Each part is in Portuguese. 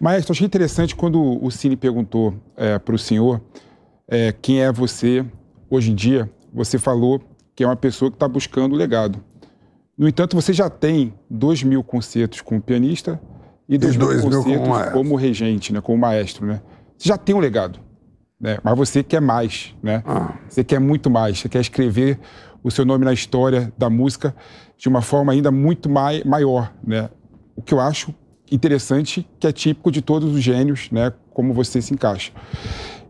Maestro, achei interessante quando o Cine perguntou é, para o senhor é, quem é você hoje em dia. Você falou que é uma pessoa que está buscando o legado. No entanto, você já tem dois mil concertos como pianista e dois, e dois mil concertos como, como, regente, né, como maestro. Né? Você já tem um legado, né? mas você quer mais. Né? Ah. Você quer muito mais. Você quer escrever o seu nome na história da música de uma forma ainda muito mai maior. Né? O que eu acho interessante, que é típico de todos os gênios, né? Como você se encaixa.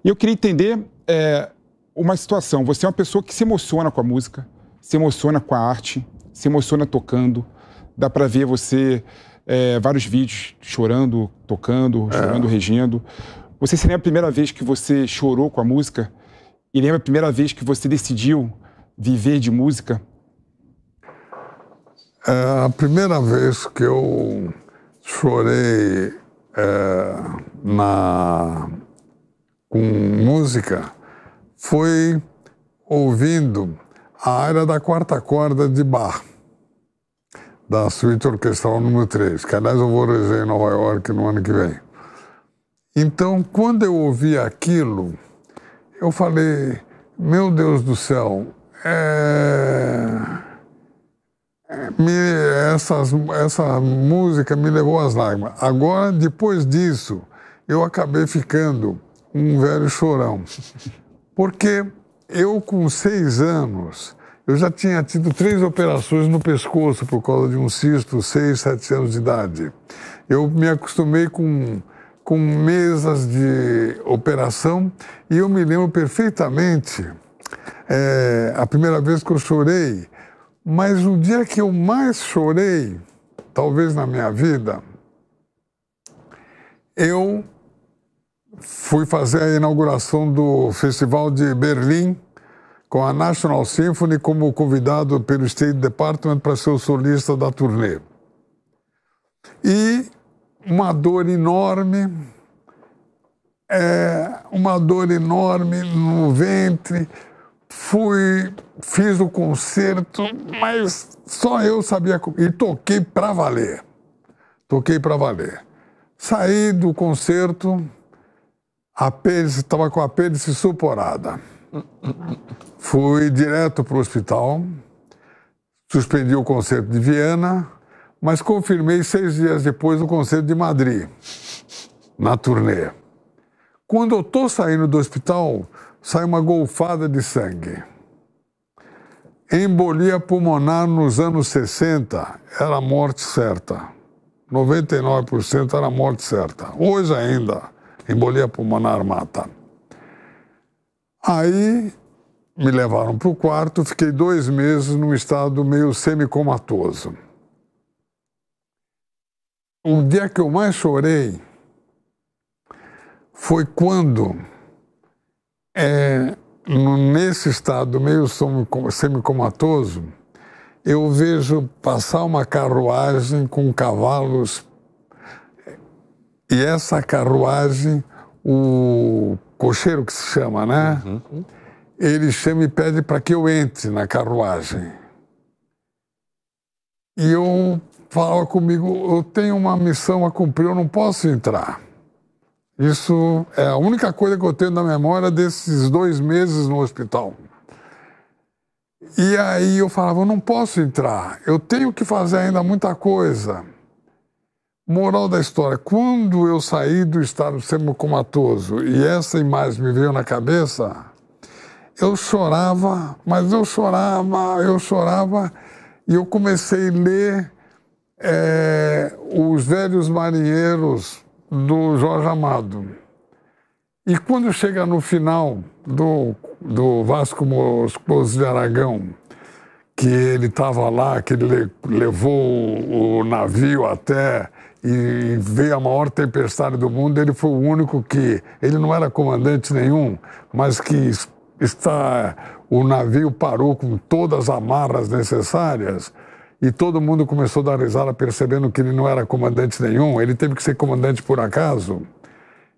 E eu queria entender é, uma situação. Você é uma pessoa que se emociona com a música, se emociona com a arte, se emociona tocando. Dá para ver você é, vários vídeos chorando, tocando, é. chorando, é. regendo. Você se lembra a primeira vez que você chorou com a música? E lembra a primeira vez que você decidiu viver de música? É a primeira vez que eu chorei é, na, com música foi ouvindo a área da quarta corda de Bach, da suíte orquestral número 3, que aliás eu vou rezar em Nova York no ano que vem. Então, quando eu ouvi aquilo, eu falei, meu Deus do céu, é... é me essas, essa música me levou às lágrimas. Agora, depois disso, eu acabei ficando um velho chorão. Porque eu, com seis anos, eu já tinha tido três operações no pescoço por causa de um cisto, seis, sete anos de idade. Eu me acostumei com, com mesas de operação e eu me lembro perfeitamente é, a primeira vez que eu chorei mas o dia que eu mais chorei, talvez na minha vida, eu fui fazer a inauguração do Festival de Berlim com a National Symphony como convidado pelo State Department para ser o solista da turnê. E uma dor enorme, é, uma dor enorme no ventre, fui, fiz o concerto, mas só eu sabia e toquei para valer. Toquei para valer. Saí do concerto, a apêndice, estava com a apêndice suporada. Fui direto para o hospital, suspendi o concerto de Viena, mas confirmei seis dias depois o concerto de Madrid, na turnê. Quando eu estou saindo do hospital, sai uma golfada de sangue. Embolia pulmonar nos anos 60 era morte certa. 99% era morte certa. Hoje ainda, embolia pulmonar mata. Aí me levaram para o quarto, fiquei dois meses num estado meio semicomatoso. O dia que eu mais chorei foi quando, é, nesse estado meio semicomatoso, eu vejo passar uma carruagem com cavalos e essa carruagem, o cocheiro que se chama, né? Uhum. Ele chama e pede para que eu entre na carruagem. E eu falo comigo, eu tenho uma missão a cumprir, eu não posso entrar. Isso é a única coisa que eu tenho na memória desses dois meses no hospital. E aí eu falava, eu não posso entrar, eu tenho que fazer ainda muita coisa. Moral da história, quando eu saí do estado semicomatoso e essa imagem me veio na cabeça, eu chorava, mas eu chorava, eu chorava, e eu comecei a ler é, Os Velhos Marinheiros do Jorge Amado. E quando chega no final do, do Vasco Moscoso de Aragão, que ele estava lá, que ele levou o navio até e veio a maior tempestade do mundo, ele foi o único que, ele não era comandante nenhum, mas que está, o navio parou com todas as amarras necessárias e todo mundo começou a dar risada, percebendo que ele não era comandante nenhum, ele teve que ser comandante por acaso.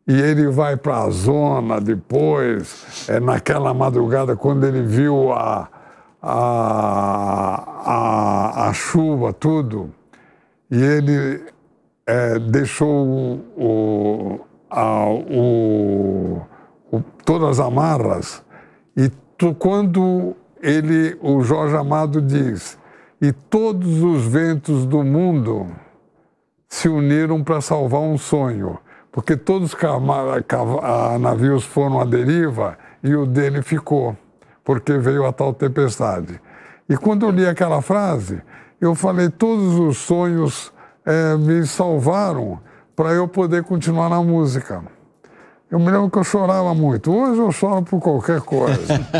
E ele vai para a zona depois, é, naquela madrugada, quando ele viu a, a, a, a chuva, tudo, e ele é, deixou o, a, o, o, todas as amarras. E tu, quando ele, o Jorge Amado diz, e todos os ventos do mundo se uniram para salvar um sonho, porque todos os ah, navios foram à deriva e o dele ficou, porque veio a tal tempestade. E quando eu li aquela frase, eu falei: todos os sonhos é, me salvaram para eu poder continuar na música. Eu me lembro que eu chorava muito. Hoje eu choro por qualquer coisa.